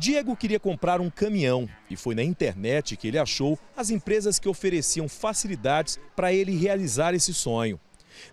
Diego queria comprar um caminhão e foi na internet que ele achou as empresas que ofereciam facilidades para ele realizar esse sonho.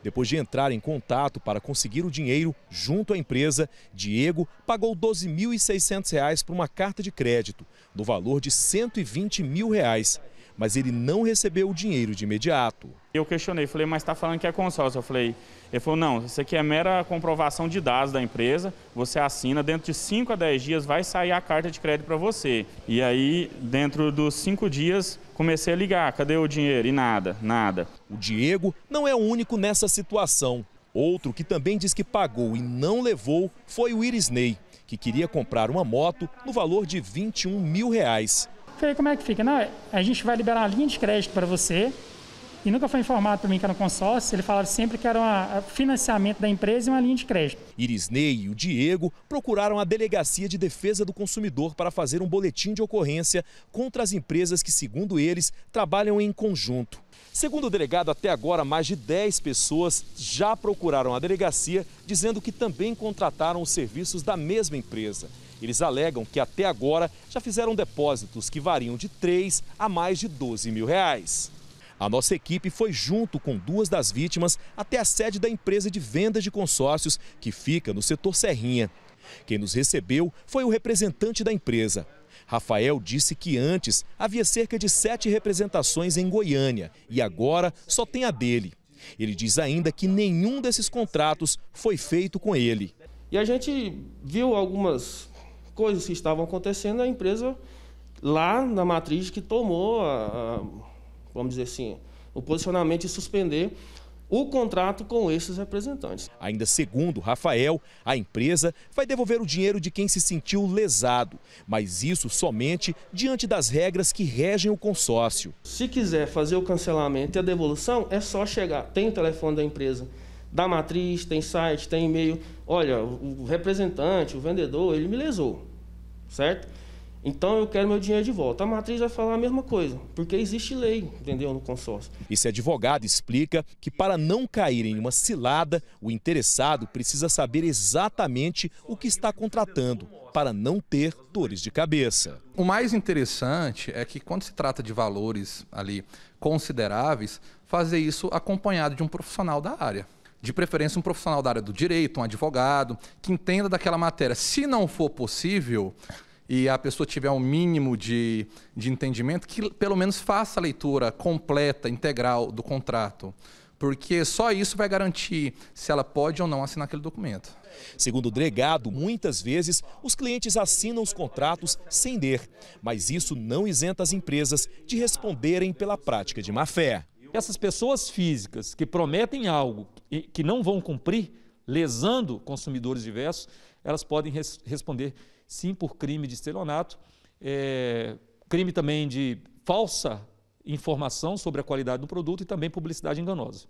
Depois de entrar em contato para conseguir o dinheiro junto à empresa, Diego pagou R$ 12.600 por uma carta de crédito, do valor de R$ 120 mil. Reais mas ele não recebeu o dinheiro de imediato. Eu questionei, falei, mas está falando que é consórcio. Eu falei, ele falou, não, isso aqui é mera comprovação de dados da empresa, você assina, dentro de 5 a 10 dias vai sair a carta de crédito para você. E aí, dentro dos 5 dias, comecei a ligar, cadê o dinheiro? E nada, nada. O Diego não é o único nessa situação. Outro que também diz que pagou e não levou foi o Irisney, que queria comprar uma moto no valor de 21 mil reais. Falei, como é que fica? Não, a gente vai liberar uma linha de crédito para você, e nunca foi informado para mim que era um consórcio, ele falava sempre que era um financiamento da empresa e uma linha de crédito. Irisney e o Diego procuraram a Delegacia de Defesa do Consumidor para fazer um boletim de ocorrência contra as empresas que, segundo eles, trabalham em conjunto. Segundo o delegado, até agora mais de 10 pessoas já procuraram a delegacia dizendo que também contrataram os serviços da mesma empresa. Eles alegam que até agora já fizeram depósitos que variam de 3 a mais de 12 mil reais. A nossa equipe foi junto com duas das vítimas até a sede da empresa de vendas de consórcios, que fica no setor Serrinha. Quem nos recebeu foi o representante da empresa. Rafael disse que antes havia cerca de sete representações em Goiânia e agora só tem a dele. Ele diz ainda que nenhum desses contratos foi feito com ele. E a gente viu algumas coisas que estavam acontecendo, a empresa lá na matriz que tomou a, a vamos dizer assim, o posicionamento e suspender o contrato com esses representantes. Ainda segundo Rafael, a empresa vai devolver o dinheiro de quem se sentiu lesado, mas isso somente diante das regras que regem o consórcio. Se quiser fazer o cancelamento e a devolução, é só chegar. Tem o telefone da empresa, da matriz, tem site, tem e-mail. Olha, o representante, o vendedor, ele me lesou, certo? Então eu quero meu dinheiro de volta. A matriz vai falar a mesma coisa, porque existe lei, entendeu, no consórcio. Esse advogado explica que para não cair em uma cilada, o interessado precisa saber exatamente o que está contratando para não ter dores de cabeça. O mais interessante é que quando se trata de valores ali consideráveis, fazer isso acompanhado de um profissional da área de preferência um profissional da área do direito, um advogado, que entenda daquela matéria. Se não for possível, e a pessoa tiver um mínimo de, de entendimento, que pelo menos faça a leitura completa, integral do contrato. Porque só isso vai garantir se ela pode ou não assinar aquele documento. Segundo o Dregado muitas vezes os clientes assinam os contratos sem ler, mas isso não isenta as empresas de responderem pela prática de má fé. Essas pessoas físicas que prometem algo e que não vão cumprir, lesando consumidores diversos, elas podem res responder sim por crime de estelionato, é, crime também de falsa informação sobre a qualidade do produto e também publicidade enganosa.